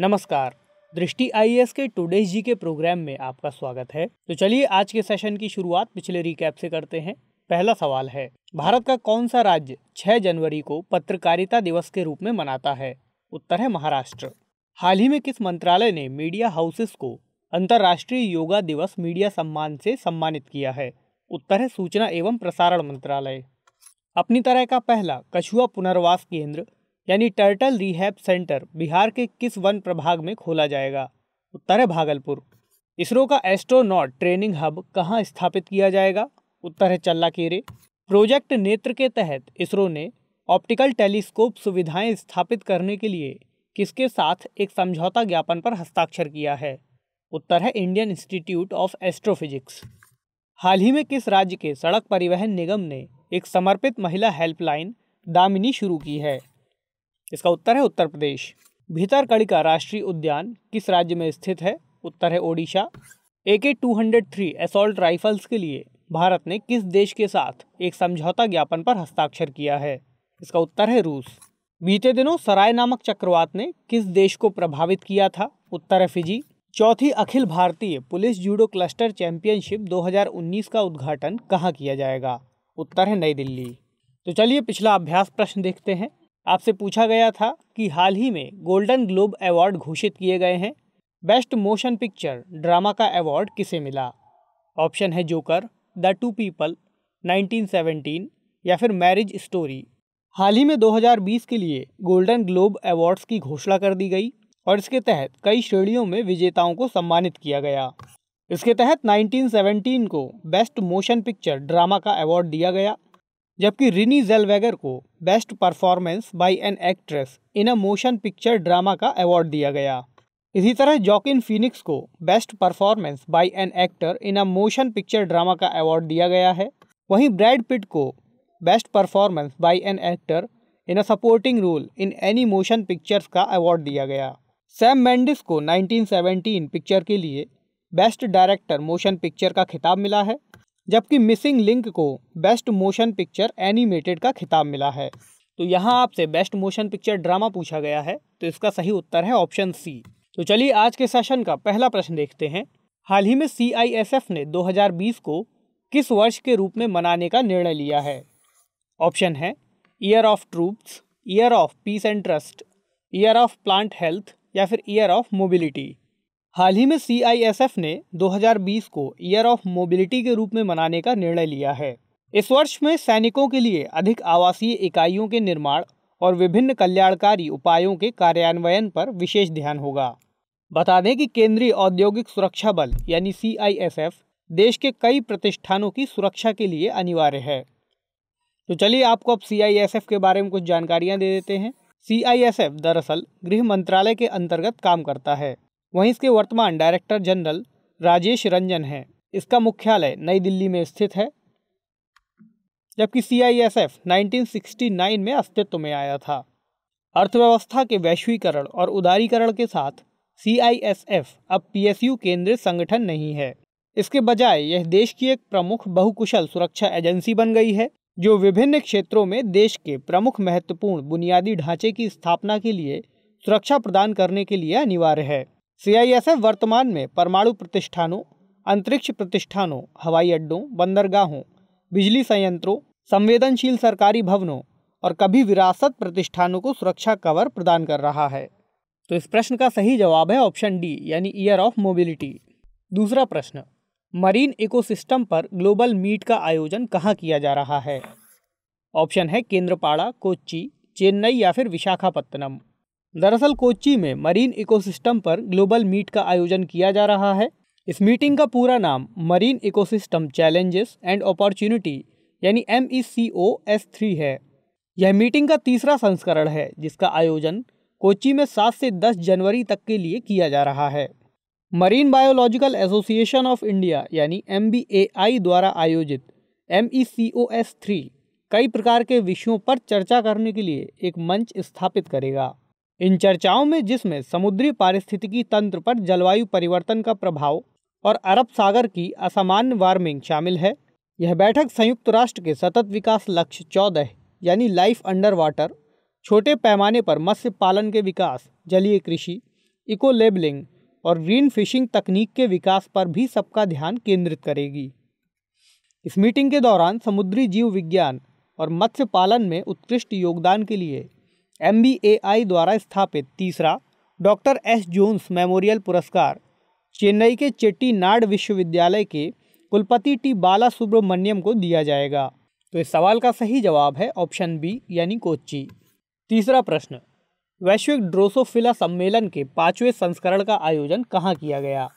नमस्कार दृष्टि आई के टुडे जी के प्रोग्राम में आपका स्वागत है तो चलिए आज के सेशन की शुरुआत पिछले रिकैप से करते हैं पहला सवाल है भारत का कौन सा राज्य 6 जनवरी को पत्रकारिता दिवस के रूप में मनाता है उत्तर है महाराष्ट्र हाल ही में किस मंत्रालय ने मीडिया हाउसेस को अंतर्राष्ट्रीय योगा दिवस मीडिया सम्मान से सम्मानित किया है उत्तर है सूचना एवं प्रसारण मंत्रालय अपनी तरह का पहला कछुआ पुनर्वास केंद्र यानी टर्टल रिहैब सेंटर बिहार के किस वन प्रभाग में खोला जाएगा उत्तर है भागलपुर इसरो का एस्ट्रोनॉट ट्रेनिंग हब कहाँ स्थापित किया जाएगा उत्तर है चल्लाकेरे प्रोजेक्ट नेत्र के तहत इसरो ने ऑप्टिकल टेलीस्कोप सुविधाएं स्थापित करने के लिए किसके साथ एक समझौता ज्ञापन पर हस्ताक्षर किया है उत्तर है इंडियन इंस्टीट्यूट ऑफ एस्ट्रोफिजिक्स हाल ही में किस राज्य के सड़क परिवहन निगम ने एक समर्पित महिला हेल्पलाइन दामिनी शुरू की है इसका उत्तर है उत्तर प्रदेश का राष्ट्रीय उद्यान किस राज्य में स्थित है उत्तर है Odisha A K two hundred three assault rifles के लिए भारत ने किस देश के साथ एक समझौता ज्ञापन पर हस्ताक्षर किया है इसका उत्तर है रूस बीते दिनों सराय नामक चक्रवात ने किस देश को प्रभावित किया था उत्तर है फिजी चौथी अखिल भारतीय पुलिस जूडो क्लस्टर चैंपियनशिप 2019 का उद्घाटन कहाँ किया जाएगा उत्तर है नई दिल्ली तो चलिए पिछला अभ्यास प्रश्न देखते हैं आपसे पूछा गया था कि हाल ही में गोल्डन ग्लोब अवार्ड घोषित किए गए हैं बेस्ट मोशन पिक्चर ड्रामा का अवार्ड किसे मिला ऑप्शन है जोकर द टू पीपल 1917 या फिर मैरिज स्टोरी हाल ही में 2020 के लिए गोल्डन ग्लोब अवार्ड्स की घोषणा कर दी गई और इसके तहत कई श्रेणियों में विजेताओं को सम्मानित किया गया इसके तहत 1917 को बेस्ट मोशन पिक्चर ड्रामा का अवार्ड दिया गया जबकि रिनी जेलवेगर को best performance by an actress in a motion picture drama का अवार्ड दिया गया इसी तरह जॉकिन फिनिक्स को best performance by an actor in a motion picture drama का अवार्ड दिया गया है वहीं ब्रैड पिट को best performance by an actor in a supporting role in any motion pictures का अवार्ड दिया गया सैम मैंडिस को 1917 पिक्चर के लिए बेस्ट डायरेक्टर मोशन पिक्चर का खिताब मिला है जबकि मिसिंग लिंक को बेस्ट मोशन पिक्चर एनिमेटेड का खिताब मिला है तो यहाँ आपसे बेस्ट मोशन पिक्चर ड्रामा पूछा गया है तो इसका सही उत्तर है ऑप्शन सी तो चलिए आज के सेशन का पहला प्रश्न देखते हैं हाल ही में सी ने 2020 को किस वर्ष के रूप में मनाने का निर्णय लिया है ऑप्शन है year of troops year of peace and trust year of plant health या फिर ईयर ऑफ मोबिलिटी हाल ही में सीआईएसएफ ने 2020 को ईयर ऑफ मोबिलिटी के रूप में मनाने का निर्णय लिया है इस वर्ष में सैनिकों के लिए अधिक आवासीय इकाइयों के निर्माण और विभिन्न कल्याणकारी उपायों के कार्यान्वयन पर विशेष ध्यान होगा बता दें कि केंद्रीय औद्योगिक सुरक्षा बल यानी सीआईएसएफ देश के कई प्रतिष्ठानों की सुरक्षा के लिए अनिवार्य है तो चलिए आपको अब सीआईएसएफ के बारे में कुछ जानकारियां दे देते हैं सीआईएसएफ दरअसल गृह मंत्रालय के अंतर्गत काम करता है वहीं इसके वर्तमान डायरेक्टर जनरल राजेश रंजन हैं इसका मुख्यालय नई दिल्ली में स्थित है जबकि C I S F nineteen में अस्तित्व में आया था अर्थव्यवस्था के वैश्वीकरण और उदारीकरण के साथ सी आई एस एफ अब पी एस यू केंद्रीय संगठन नहीं है इसके बजाय यह देश की एक प्रमुख बहुकुशल सुरक्षा एजेंसी बन गई है जो विभिन्न क्षेत्रों में देश के प्रमुख महत्वपूर्ण बुनियादी ढांचे की स्थापना के लिए सुरक्षा प्रदान करने के लिए अनिवार्य है सीआईएसएफ वर्तमान में परमाणु प्रतिष्ठानों अंतरिक्ष प्रतिष्ठानों हवाई अड्डों बंदरगाहों बिजली संयंत्रों संवेदनशील सरकारी भवनों और कभी विरासत प्रतिष्ठानों को सुरक्षा कवर प्रदान कर रहा है तो इस प्रश्न का सही जवाब है ऑप्शन डी यानी ईयर ऑफ मोबिलिटी दूसरा प्रश्न मरीन इकोसिस्टम पर ग्लोबल मीट का आयोजन कहाँ किया जा रहा है ऑप्शन है केंद्रपाड़ा कोच्चि चेन्नई या फिर विशाखापत्तनम दरअसल कोची में मरीन इकोसिस्टम पर ग्लोबल मीट का आयोजन किया जा रहा है इस मीटिंग का पूरा नाम marine ecosystem challenges and opportunity यानी M E C O S three है यह मीटिंग का तीसरा संस्करण है जिसका आयोजन कोची में सात से दस जनवरी तक के लिए किया जा रहा है marine biological association of India यानी एम द्वारा आयोजित एम थ्री e कई प्रकार के विषयों पर चर्चा करने के लिए एक मंच स्थापित करेगा इन चर्चाओं में जिसमें समुद्री पारिस्थितिकी तंत्र पर जलवायु परिवर्तन का प्रभाव और अरब सागर की असामान्य वार्मिंग शामिल है यह बैठक संयुक्त राष्ट्र के सतत विकास लक्ष्य चौदह यानी लाइफ अंडर वाटर छोटे पैमाने पर मत्स्य पालन के विकास जलीय कृषि इको लेबलिंग और ग्रीन फिशिंग तकनीक के विकास पर भी सबका ध्यान केंद्रित करेगी इस मीटिंग के दौरान समुद्री जीव विज्ञान और मत्स्य पालन में उत्कृष्ट योगदान के लिए एम द्वारा स्थापित तीसरा डॉक्टर एस जोन्स मेमोरियल पुरस्कार चेन्नई के चेट्टी नाड विश्वविद्यालय के कुलपति टी बाला सुब्रमण्यम को दिया जाएगा तो इस सवाल का सही जवाब है ऑप्शन बी यानी कोच्चि तीसरा प्रश्न वैश्विक ड्रोसोफिला सम्मेलन के पांचवें संस्करण का आयोजन कहाँ किया गया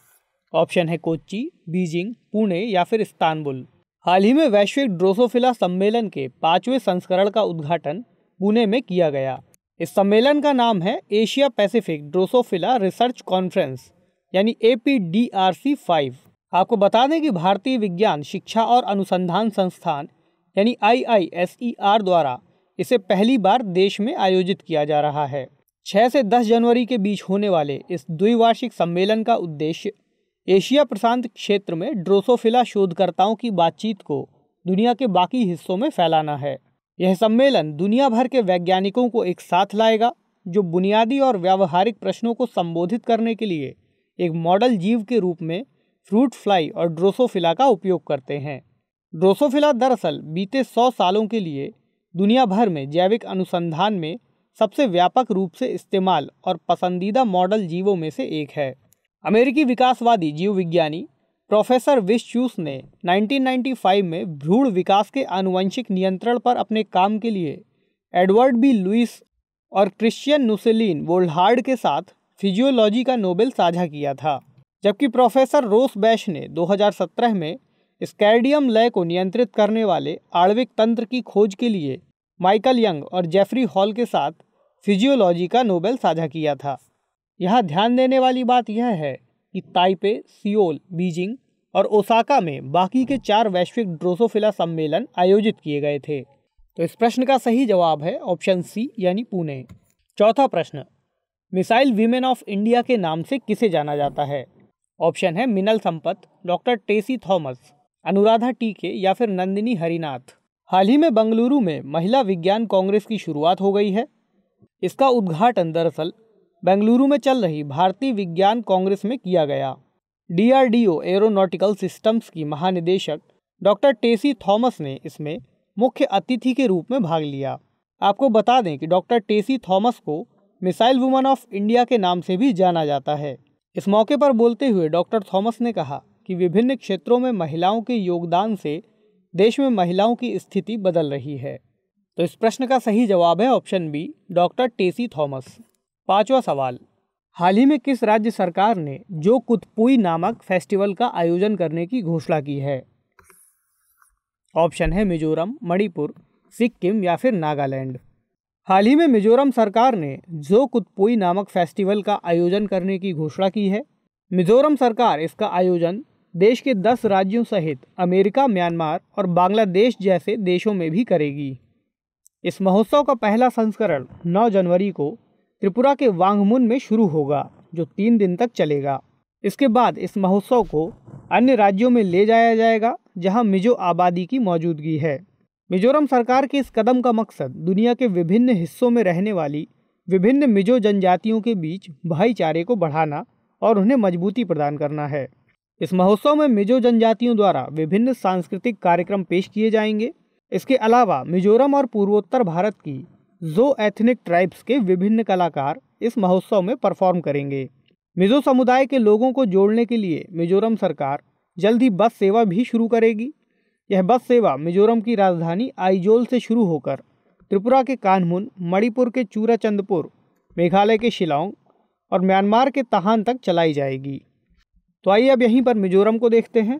ऑप्शन है कोच्चि बीजिंग पुणे या फिर इस्तानबुल हाल ही में वैश्विक ड्रोसोफिला सम्मेलन के पांचवें संस्करण का उद्घाटन पुणे में किया गया इस सम्मेलन का नाम है Asia Pacific drosophila research conference यानी A P D R C five आपको बता दें कि भारतीय विज्ञान शिक्षा और अनुसंधान संस्थान यानी आई आई एस ई आर द्वारा इसे पहली बार देश में आयोजित किया जा रहा है 6 से 10 जनवरी के बीच होने वाले इस द्विवार्षिक सम्मेलन का उद्देश्य एशिया प्रशांत क्षेत्र में ड्रोसोफिला शोधकर्ताओं की बातचीत को दुनिया के बाकी हिस्सों में फैलाना है यह सम्मेलन दुनिया भर के वैज्ञानिकों को एक साथ लाएगा जो बुनियादी और व्यावहारिक प्रश्नों को संबोधित करने के लिए एक मॉडल जीव के रूप में फ्रूट फ्लाई और ड्रोसोफिला का उपयोग करते हैं ड्रोसोफिला दरअसल बीते सौ सालों के लिए दुनिया भर में जैविक अनुसंधान में सबसे व्यापक रूप से इस्तेमाल और पसंदीदा मॉडल जीवों में से एक है अमेरिकी विकासवादी जीव विज्ञानी प्रोफेसर विशचूस ने 1995 में भ्रूण विकास के आनुवंशिक नियंत्रण पर अपने काम के लिए एडवर्ड बी लुइस और क्रिश्चियन नुसेलिन वोल्हार्ड के साथ फिजियोलॉजी का नोबेल साझा किया था जबकि प्रोफेसर रोस बैश ने 2017 में स्कैडियम लय को नियंत्रित करने वाले आणविक तंत्र की खोज के लिए माइकल यंग और जेफरी हॉल के साथ फिजियोलॉजी का नोबेल साझा किया था यहाँ ध्यान देने वाली बात यह है कि ताइपे सियोल बीजिंग और ओसाका में बाकी के चार वैश्विक ड्रोसोफिला सम्मेलन आयोजित किए गए थे तो इस प्रश्न का सही जवाब है ऑप्शन सी यानी पुणे चौथा प्रश्न मिसाइल वीमेन ऑफ इंडिया के नाम से किसे जाना जाता है ऑप्शन है मिनल संपत डॉक्टर टेसी थॉमस अनुराधा टीके या फिर नंदिनी हरिनाथ हाल ही में बंगलुरु में महिला विज्ञान कांग्रेस की शुरुआत हो गई है इसका उद्घाटन दरअसल बेंगलुरु में चल रही भारतीय विज्ञान कांग्रेस में किया गया डीआरडीओ एरोनॉटिकल सिस्टम्स की महानिदेशक डॉक्टर टेसी थॉमस ने इसमें मुख्य अतिथि के रूप में भाग लिया आपको बता दें कि डॉक्टर टेसी थॉमस को मिसाइल वुमन ऑफ इंडिया के नाम से भी जाना जाता है इस मौके पर बोलते हुए डॉक्टर थॉमस ने कहा कि विभिन्न क्षेत्रों में महिलाओं के योगदान से देश में महिलाओं की स्थिति बदल रही है तो इस प्रश्न का सही जवाब है option B doctor Tessy Thomas पांचवा सवाल हाल ही में किस राज्य सरकार ने जो कुतपुई नामक फेस्टिवल का आयोजन करने की घोषणा की है ऑप्शन है मिजोरम मणिपुर सिक्किम या फिर नागालैंड हाल ही में मिजोरम सरकार ने जो कुतपुई नामक फेस्टिवल का आयोजन करने की घोषणा की है मिजोरम सरकार इसका आयोजन देश के दस राज्यों सहित अमेरिका म्यांमार और बांग्लादेश जैसे देशों में भी करेगी इस महोत्सव का पहला संस्करण 9 जनवरी को त्रिपुरा के वांगमुन में शुरू होगा जो तीन दिन तक चलेगा इसके बाद इस महोत्सव को अन्य राज्यों में ले जाया जाएगा जहां मिजो आबादी की मौजूदगी है मिजोरम सरकार के इस कदम का मकसद दुनिया के विभिन्न हिस्सों में रहने वाली विभिन्न मिजो जनजातियों के बीच भाईचारे को बढ़ाना और उन्हें मजबूती प्रदान करना है इस महोत्सव में मिजो जनजातियों द्वारा विभिन्न सांस्कृतिक कार्यक्रम पेश किए जाएंगे इसके अलावा मिजोरम और पूर्वोत्तर भारत की जो एथनिक ट्राइब्स के विभिन्न कलाकार इस महोत्सव में परफॉर्म करेंगे मिजो समुदाय के लोगों को जोड़ने के लिए मिजोरम सरकार जल्द ही बस सेवा भी शुरू करेगी यह बस सेवा मिजोरम की राजधानी आइजोल से शुरू होकर त्रिपुरा के कानमुन मणिपुर के चूराचंदपुर मेघालय के शिलांग और म्यांमार के तहान तक चलाई जाएगी तो आइए अब यहीं पर मिजोरम को देखते हैं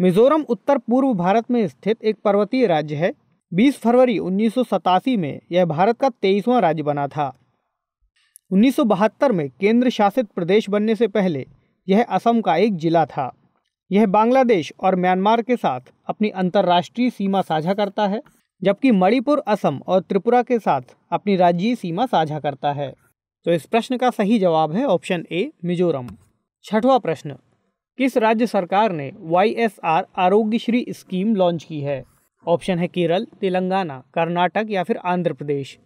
मिजोरम उत्तर पूर्व भारत में स्थित एक पर्वतीय राज्य है 20 फरवरी उन्नीस में यह भारत का तेईसवां राज्य बना था उन्नीस में केंद्र शासित प्रदेश बनने से पहले यह असम का एक जिला था यह बांग्लादेश और म्यांमार के साथ अपनी अंतर्राष्ट्रीय सीमा साझा करता है जबकि मणिपुर असम और त्रिपुरा के साथ अपनी राज्य सीमा साझा करता है तो इस प्रश्न का सही जवाब है ऑप्शन ए मिजोरम छठवां प्रश्न किस राज्य सरकार ने वाई एस आर आरोग्यश्री स्कीम लॉन्च की है ऑप्शन है केरल तेलंगाना कर्नाटक या फिर आंध्र प्रदेश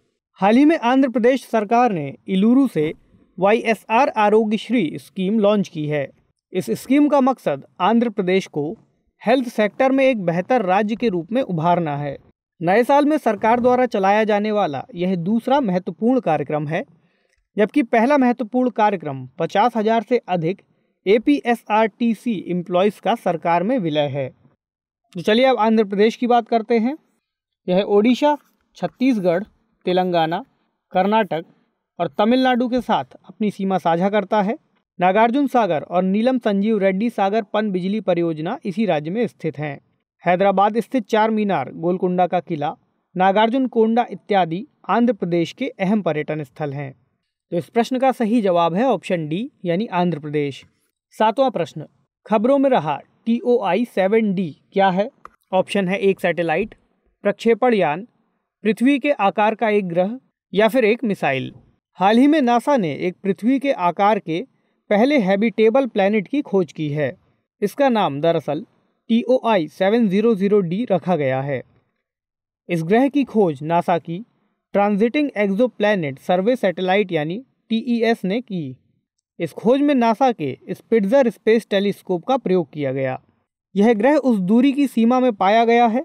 हाल ही में आंध्र प्रदेश सरकार ने इलूरू से वाई एस आर आरोग्य श्री स्कीम लॉन्च की है इस स्कीम का मकसद आंध्र प्रदेश को हेल्थ सेक्टर में एक बेहतर राज्य के रूप में उभारना है नए साल में सरकार द्वारा चलाया जाने वाला यह दूसरा महत्वपूर्ण कार्यक्रम है जबकि पहला महत्वपूर्ण कार्यक्रम पचास हजार से अधिक A P S R T C employees का सरकार में विलय है तो चलिए अब आंध्र प्रदेश की बात करते हैं यह है ओडिशा छत्तीसगढ़ तेलंगाना कर्नाटक और तमिलनाडु के साथ अपनी सीमा साझा करता है नागार्जुन सागर और नीलम संजीव रेड्डी सागर पन बिजली परियोजना इसी राज्य में स्थित हैं हैदराबाद स्थित चार मीनार गोलकुंडा का किला नागार्जुन कोंडा इत्यादि आंध्र प्रदेश के अहम पर्यटन स्थल हैं तो इस प्रश्न का सही जवाब है ऑप्शन डी यानी आंध्र प्रदेश सातवां प्रश्न खबरों में रहा T O I seven D क्या है ऑप्शन है एक सैटेलाइट प्रक्षेपण यान पृथ्वी के आकार का एक ग्रह या फिर एक मिसाइल हाल ही में नासा ने एक पृथ्वी के आकार के पहले हैबिटेबल प्लैनेट की खोज की है इसका नाम दरअसल T O I seven zero zero D रखा गया है इस ग्रह की खोज नासा की ट्रांजिटिंग एक्जो सर्वे सैटेलाइट यानी टी ई एस ने की इस खोज में नासा के स्पिट्जर स्पेस टेलीस्कोप का प्रयोग किया गया यह ग्रह उस दूरी की सीमा में पाया गया है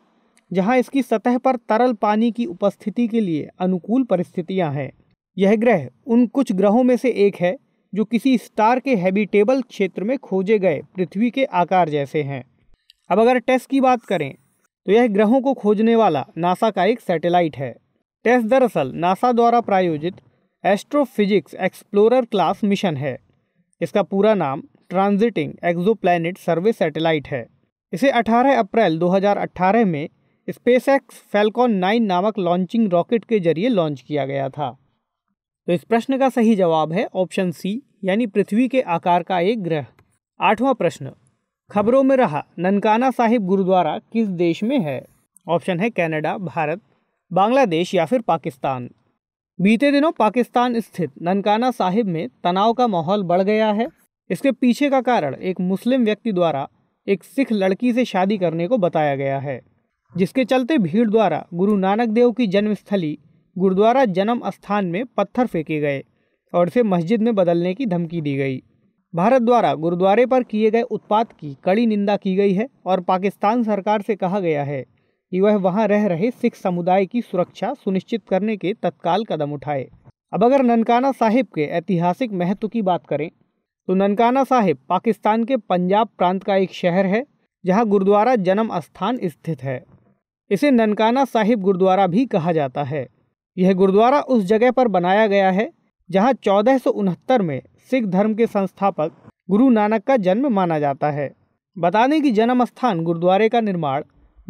जहां इसकी सतह पर तरल पानी की उपस्थिति के लिए अनुकूल परिस्थितियां हैं यह ग्रह उन कुछ ग्रहों में से एक है जो किसी स्टार के हैबिटेबल क्षेत्र में खोजे गए पृथ्वी के आकार जैसे हैं अब अगर टेस्ट की बात करें तो यह ग्रहों को खोजने वाला नासा का एक सैटेलाइट है टेस्ट दरअसल नासा द्वारा प्रायोजित एस्ट्रोफिजिक्स एक्सप्लोरर क्लास मिशन है इसका पूरा नाम ट्रांजिटिंग एक्जोप्लैनेट सर्वे सैटेलाइट है इसे 18 अप्रैल 2018 में स्पेस एक्स फेलकॉन नाइन नामक लॉन्चिंग रॉकेट के जरिए लॉन्च किया गया था तो इस प्रश्न का सही जवाब है ऑप्शन सी यानी पृथ्वी के आकार का एक ग्रह आठवां प्रश्न खबरों में रहा ननकाना साहिब गुरुद्वारा किस देश में है ऑप्शन है कनाडा भारत बांग्लादेश या फिर पाकिस्तान बीते दिनों पाकिस्तान स्थित ननकाना साहिब में तनाव का माहौल बढ़ गया है इसके पीछे का कारण एक मुस्लिम व्यक्ति द्वारा एक सिख लड़की से शादी करने को बताया गया है जिसके चलते भीड़ द्वारा गुरु नानक देव की जन्मस्थली गुरुद्वारा जन्म स्थान में पत्थर फेंके गए और इसे मस्जिद में बदलने की धमकी दी गई भारत द्वारा गुरुद्वारे पर किए गए उत्पात की कड़ी निंदा की गई है और पाकिस्तान सरकार से कहा गया है कि वह वहां रह रहे सिख समुदाय की सुरक्षा सुनिश्चित करने के तत्काल कदम उठाए अब अगर ननकाना साहिब के ऐतिहासिक महत्व की बात करें तो ननकाना साहिब पाकिस्तान के पंजाब प्रांत का एक शहर है जहां गुरुद्वारा जन्म स्थान स्थित है इसे ननकाना साहिब गुरुद्वारा भी कहा जाता है यह गुरुद्वारा उस जगह पर बनाया गया है जहां चौदह में सिख धर्म के संस्थापक गुरु नानक का जन्म माना जाता है बता दें कि जन्म स्थान गुरुद्वारे का निर्माण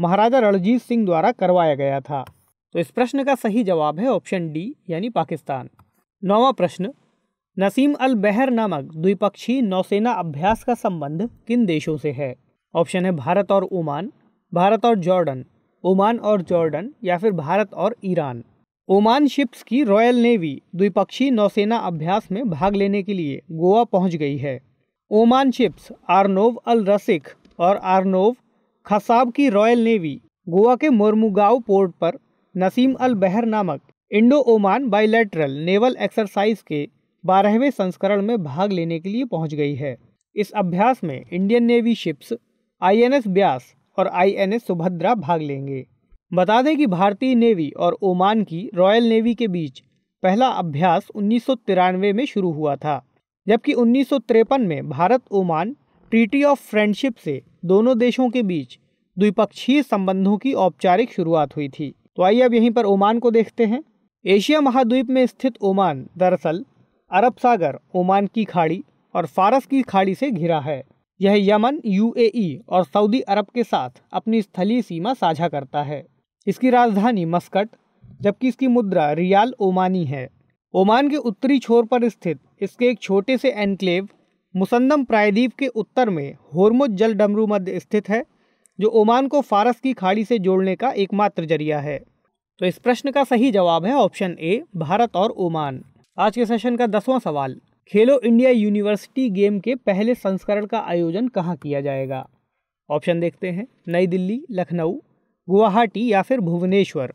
महाराजा रणजीत सिंह द्वारा करवाया गया था तो इस प्रश्न का सही जवाब है ऑप्शन डी यानी पाकिस्तान नौवा प्रश्न नसीम अल बहर नामक द्विपक्षीय नौसेना अभ्यास का संबंध किन देशों से है ऑप्शन है भारत और ओमान भारत और जॉर्डन ओमान और जॉर्डन या फिर भारत और ईरान ओमान शिप्स की रॉयल नेवी द्विपक्षीय नौसेना अभ्यास में भाग लेने के लिए गोवा पहुंच गई है ओमान शिप्स आर्नोव अल रसिक और आर्नोव खसाब की रॉयल नेवी गोवा के मोरमुगाव पोर्ट पर नसीम अल बहर नामक Indo Oman bilateral naval exercise के बारहवें संस्करण में भाग लेने के लिए पहुंच गई है इस अभ्यास में Indian navy ships INS Beas और आईएनएस सुभद्रा भाग लेंगे बता दें कि भारतीय नेवी और ओमान की रॉयल नेवी के बीच पहला अभ्यास उन्नीस में शुरू हुआ था जबकि उन्नीस में Bharat Oman treaty of friendship से दोनों देशों के बीच द्विपक्षीय संबंधों की औपचारिक शुरुआत हुई थी तो आइए अब यहीं पर ओमान को देखते हैं एशिया महाद्वीप में स्थित ओमान दरअसल अरब सागर ओमान की खाड़ी और फारस की खाड़ी से घिरा है यह यमन यूएई और सऊदी अरब के साथ अपनी स्थलीय सीमा साझा करता है इसकी राजधानी मस्कट जबकि इसकी मुद्रा रियाल ओमानी है ओमान के उत्तरी छोर पर स्थित इसके एक छोटे से एनक्लेव मुसंदम प्रायद्वीप के उत्तर में होरमुज जल डमरू मध्य स्थित है जो ओमान को फारस की खाड़ी से जोड़ने का एकमात्र जरिया है तो इस प्रश्न का सही जवाब है ऑप्शन ए भारत और ओमान आज के सेशन का दसवां सवाल खेलो इंडिया यूनिवर्सिटी गेम के पहले संस्करण का आयोजन कहाँ किया जाएगा ऑप्शन देखते हैं नई दिल्ली लखनऊ गुवाहाटी या फिर भुवनेश्वर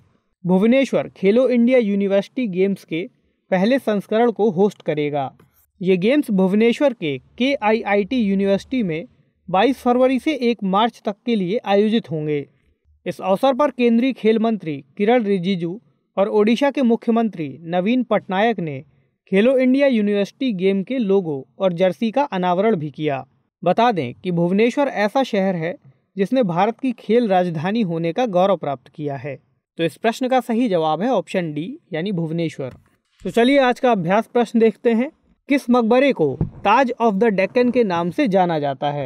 भुवनेश्वर खेलो इंडिया यूनिवर्सिटी गेम्स के पहले संस्करण को होस्ट करेगा ये गेम्स भुवनेश्वर के के आई आई टी यूनिवर्सिटी में 22 फरवरी से 1 मार्च तक के लिए आयोजित होंगे इस अवसर पर केंद्रीय खेल मंत्री किरण रिजिजू और ओडिशा के मुख्यमंत्री नवीन पटनायक ने खेलो इंडिया यूनिवर्सिटी गेम के लोगो और जर्सी का अनावरण भी किया बता दें कि भुवनेश्वर ऐसा शहर है जिसने भारत की खेल राजधानी होने का गौरव प्राप्त किया है तो इस प्रश्न का सही जवाब है ऑप्शन डी यानी भुवनेश्वर तो चलिए आज का अभ्यास प्रश्न देखते हैं किस मकबरे को ताज ऑफ द डेक्कन के नाम से जाना जाता है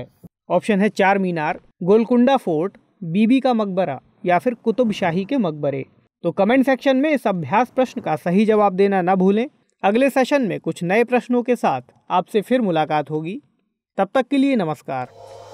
ऑप्शन है चार मीनार गोलकुंडा फोर्ट बीबी का मकबरा या फिर कुतुब शाही के मकबरे तो कमेंट सेक्शन में इस अभ्यास प्रश्न का सही जवाब देना ना भूलें अगले सेशन में कुछ नए प्रश्नों के साथ आपसे फिर मुलाकात होगी तब तक के लिए नमस्कार